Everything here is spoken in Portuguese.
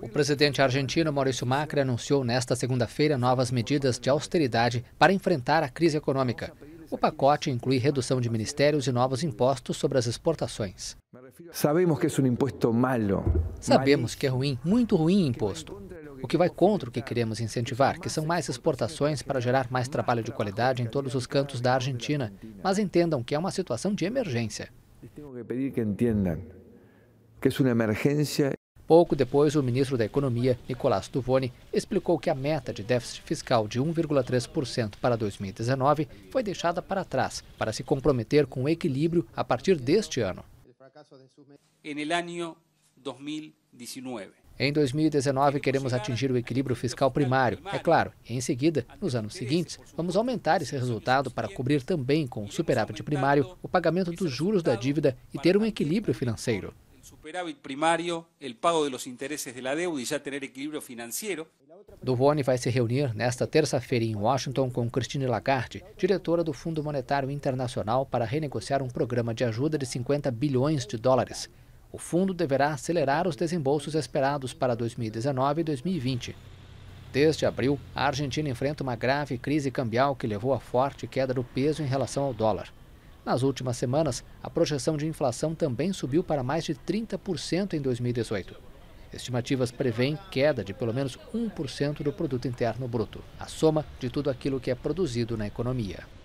O presidente argentino Maurício Macri anunciou nesta segunda-feira novas medidas de austeridade para enfrentar a crise econômica. O pacote inclui redução de ministérios e novos impostos sobre as exportações. Sabemos que é um imposto malo. Sabemos que é ruim, muito ruim imposto. O que vai contra o que queremos incentivar, que são mais exportações para gerar mais trabalho de qualidade em todos os cantos da Argentina. Mas entendam que é uma situação de emergência. Tenho que pedir que entendam que é uma emergência Pouco depois, o ministro da Economia, Nicolás Tuvoni, explicou que a meta de déficit fiscal de 1,3% para 2019 foi deixada para trás para se comprometer com o equilíbrio a partir deste ano. Em 2019, queremos atingir o equilíbrio fiscal primário, é claro, e em seguida, nos anos seguintes, vamos aumentar esse resultado para cobrir também com o superávit primário o pagamento dos juros da dívida e ter um equilíbrio financeiro superávit primário, o pago de los interesses de la deuda e já ter equilíbrio financeiro. Duvoni vai se reunir nesta terça-feira em Washington com Christine Lagarde, diretora do Fundo Monetário Internacional, para renegociar um programa de ajuda de 50 bilhões de dólares. O fundo deverá acelerar os desembolsos esperados para 2019 e 2020. Desde abril, a Argentina enfrenta uma grave crise cambial que levou à forte queda do peso em relação ao dólar. Nas últimas semanas, a projeção de inflação também subiu para mais de 30% em 2018. Estimativas prevêem queda de pelo menos 1% do produto interno bruto, a soma de tudo aquilo que é produzido na economia.